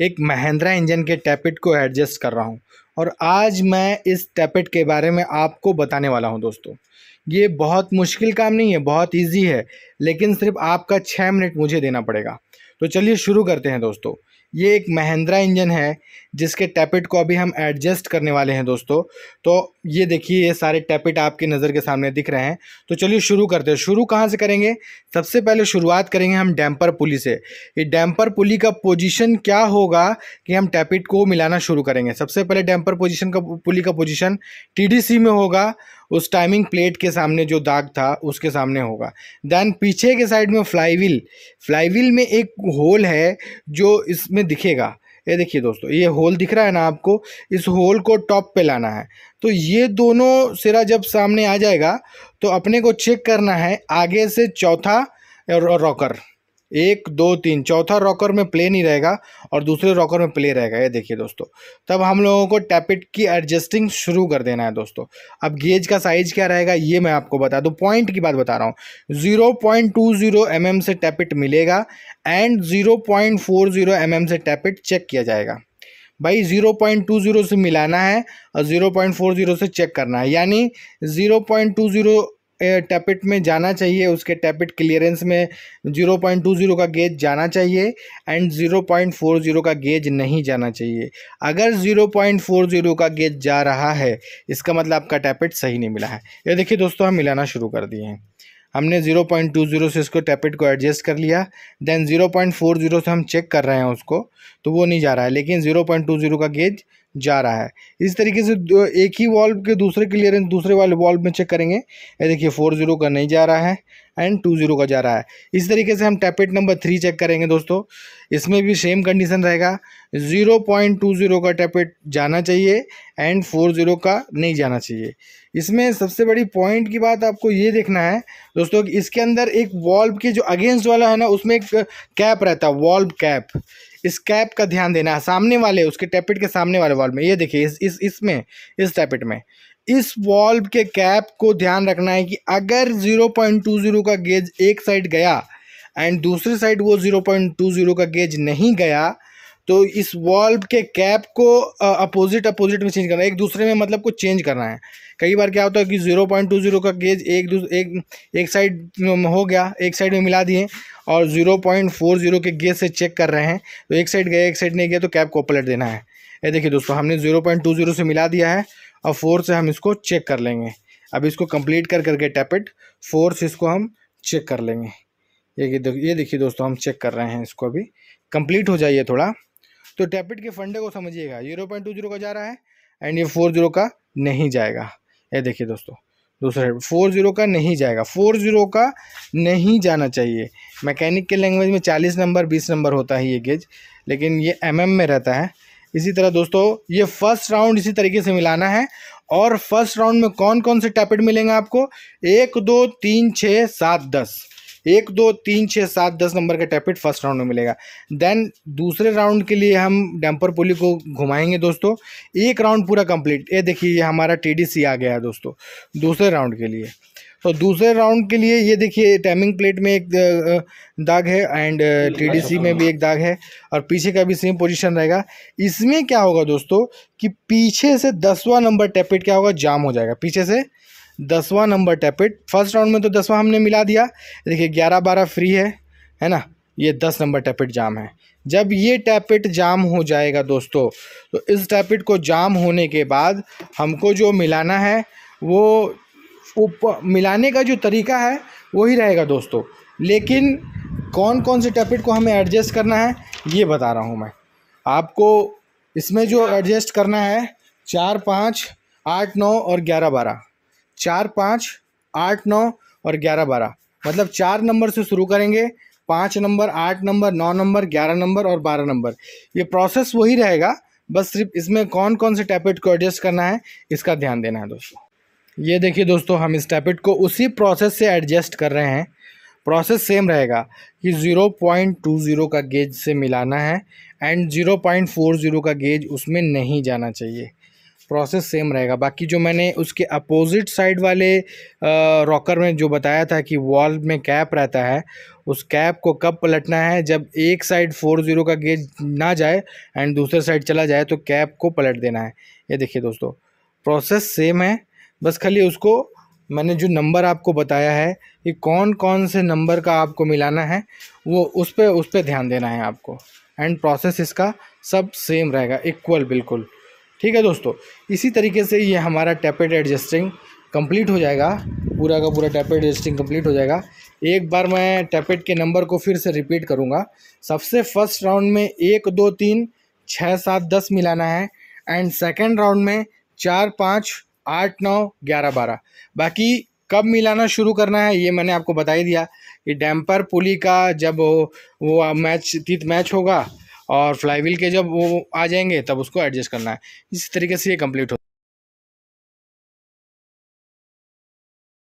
एक महिंद्रा इंजन के टैपेट को एडजस्ट कर रहा हूँ और आज मैं इस टैपेट के बारे में आपको बताने वाला हूँ दोस्तों ये बहुत मुश्किल काम नहीं है बहुत इजी है लेकिन सिर्फ आपका छः मिनट मुझे देना पड़ेगा तो चलिए शुरू करते हैं दोस्तों ये एक महिंद्रा इंजन है जिसके टैपिट को अभी हम एडजस्ट करने वाले हैं दोस्तों तो ये देखिए ये सारे टैपिट आपकी नज़र के सामने दिख रहे हैं तो चलिए शुरू करते हैं शुरू कहाँ से करेंगे सबसे पहले शुरुआत करेंगे हम डैम्पर पुली से ये डैम्पर पुली का पोजीशन क्या होगा कि हम टैपिट को मिलाना शुरू करेंगे सबसे पहले डैम्पर पोजिशन का पुली का पोजिशन टी में होगा उस टाइमिंग प्लेट के सामने जो दाग था उसके सामने होगा देन पीछे के साइड में फ्लाईवील फ्लाईवील में एक होल है जो इसमें में दिखेगा ये देखिए दोस्तों ये होल दिख रहा है ना आपको इस होल को टॉप पे लाना है तो ये दोनों सिरा जब सामने आ जाएगा तो अपने को चेक करना है आगे से चौथा रॉकर एक दो तीन चौथा रॉकर में प्ले नहीं रहेगा और दूसरे रॉकर में प्ले रहेगा ये देखिए दोस्तों तब हम लोगों को टैपिट की एडजस्टिंग शुरू कर देना है दोस्तों अब गेज का साइज क्या रहेगा ये मैं आपको बता दूँ पॉइंट की बात बता रहा हूँ zero point two zero M M से टैपिट मिलेगा and zero point four zero M M से टैपिट चेक किया जाएगा भाई 0.20 से मिलाना है और 0.40 से चेक करना है यानी जीरो टैपिट में जाना चाहिए उसके टैपिट क्लियरेंस में 0.20 का गेज जाना चाहिए एंड 0.40 का गेज नहीं जाना चाहिए अगर 0.40 का गेज जा रहा है इसका मतलब आपका टैपिट सही नहीं मिला है ये देखिए दोस्तों हम मिलाना शुरू कर दिए हैं हमने 0.20 से इसको टैपिट को एडजस्ट कर लिया देन 0.40 से हम चेक कर रहे हैं उसको तो वो नहीं जा रहा है लेकिन 0.20 का गेज जा रहा है इस तरीके से एक ही वॉल्व के दूसरे क्लियरेंस दूसरे वाले वॉल्व में चेक करेंगे ये देखिए फोर ज़ीरो का नहीं जा रहा है एंड टू जीरो का जा रहा है इस तरीके से हम टैपेट नंबर थ्री चेक करेंगे दोस्तों इसमें भी सेम कंडीशन रहेगा ज़ीरो पॉइंट टू ज़ीरो का टैपेट जाना चाहिए एंड फोर ज़ीरो का नहीं जाना चाहिए इसमें सबसे बड़ी पॉइंट की बात आपको ये देखना है दोस्तों इसके अंदर एक वॉल्व के जो अगेंस्ट वाला है ना उसमें एक कैप रहता है वॉल्व कैप इस कैप का ध्यान देना है सामने वाले उसके टैपेट के सामने वाले वॉल्व में ये देखिए इस इसमें इस, इस टैपेट में इस वॉल्व के कैप को ध्यान रखना है कि अगर 0.20 का गेज एक साइड गया एंड दूसरी साइड वो 0.20 का गेज नहीं गया तो इस वॉल्व के कैप को अपोजिट अपोजिट में चेंज करना है एक दूसरे में मतलब को चेंज करना है कई बार क्या होता है कि 0.20 का गेज एक एक एक साइड हो गया एक साइड में मिला दिए और 0.40 के गेज से चेक कर रहे हैं तो एक साइड गया एक साइड नहीं गया तो कैप को पलट देना है ये देखिए दोस्तों हमने 0.20 से मिला दिया है और फोर से हम इसको चेक कर लेंगे अब इसको कंप्लीट कर करके टैपेट फोर से इसको हम चेक कर लेंगे ये ये देखिए दोस्तों हम चेक कर रहे हैं इसको अभी कंप्लीट हो जाइए थोड़ा तो टैपेट के फंडे को समझिएगा जीरो पॉइंट टू जीरो का जा रहा है एंड ये फोर जीरो का नहीं जाएगा ये देखिए दोस्तों दूसरा फोर जीरो का नहीं जाएगा फोर जीरो का नहीं जाना चाहिए मैकेनिक के लैंग्वेज में चालीस नंबर बीस नंबर होता है ये गेज लेकिन ये एम mm में रहता है इसी तरह दोस्तों ये फर्स्ट राउंड इसी तरीके से मिलाना है और फर्स्ट राउंड में कौन कौन से टैपेट मिलेंगे आपको एक दो तीन छः सात दस एक दो तीन छः सात दस नंबर का टैपेट फर्स्ट राउंड में मिलेगा देन दूसरे राउंड के लिए हम डैम्पर पुली को घुमाएंगे दोस्तों एक राउंड पूरा कंप्लीट ये देखिए ये हमारा टी आ गया है दोस्तों दूसरे राउंड के लिए तो दूसरे राउंड के लिए ये देखिए टाइमिंग प्लेट में एक दाग है एंड टीडीसी अच्छा। में भी एक दाग है और पीछे का भी सेम पोजीशन रहेगा इसमें क्या होगा दोस्तों कि पीछे से दसवां नंबर टैपेट क्या होगा जाम हो जाएगा पीछे से दसवां नंबर टैपेट फर्स्ट राउंड में तो दसवां हमने मिला दिया देखिए ग्यारह बारह फ्री है है ना ये दस नंबर टैपेट जाम है जब ये टैपेट जाम हो जाएगा दोस्तों तो इस टैपेट को जाम होने के बाद हमको जो मिलाना है वो ऊपर मिलाने का जो तरीका है वही रहेगा दोस्तों लेकिन कौन कौन से टैपेट को हमें एडजस्ट करना है ये बता रहा हूँ मैं आपको इसमें जो एडजस्ट करना है चार पाँच आठ नौ और ग्यारह बारह चार पाँच आठ नौ और ग्यारह बारह मतलब चार नंबर से शुरू करेंगे पाँच नंबर आठ नंबर नौ नंबर ग्यारह नंबर और बारह नंबर ये प्रोसेस वही रहेगा बस सिर्फ इसमें कौन कौन से टैपेट को एडजस्ट करना है इसका ध्यान देना है दोस्तों ये देखिए दोस्तों हम इस टैपिट को उसी प्रोसेस से एडजस्ट कर रहे हैं प्रोसेस सेम रहेगा कि 0.20 का गेज से मिलाना है एंड 0.40 का गेज उसमें नहीं जाना चाहिए प्रोसेस सेम रहेगा बाकी जो मैंने उसके अपोजिट साइड वाले रॉकर में जो बताया था कि वॉल में कैप रहता है उस कैप को कब पलटना है जब एक साइड फोर ज़ीरो का गेज ना जाए एंड दूसरे साइड चला जाए तो कैप को पलट देना है ये देखिए दोस्तों प्रोसेस सेम है बस खाली उसको मैंने जो नंबर आपको बताया है कि कौन कौन से नंबर का आपको मिलाना है वो उस पर उस पर ध्यान देना है आपको एंड प्रोसेस इसका सब सेम रहेगा इक्वल बिल्कुल ठीक है दोस्तों इसी तरीके से ये हमारा टैपेड एडजस्टिंग कंप्लीट हो जाएगा पूरा का पूरा टैपेड एडजस्टिंग कंप्लीट हो जाएगा एक बार मैं टैपेड के नंबर को फिर से रिपीट करूँगा सबसे फर्स्ट राउंड में एक दो तीन छः सात दस मिलाना है एंड सेकेंड राउंड में चार पाँच आठ नौ ग्यारह बारह बाकी कब मिलाना शुरू करना है ये मैंने आपको बता ही दिया कि डैम्पर पुली का जब वो मैच तीत मैच होगा और फ्लाईवील के जब वो आ जाएंगे तब उसको एडजस्ट करना है इस तरीके से ये कंप्लीट हो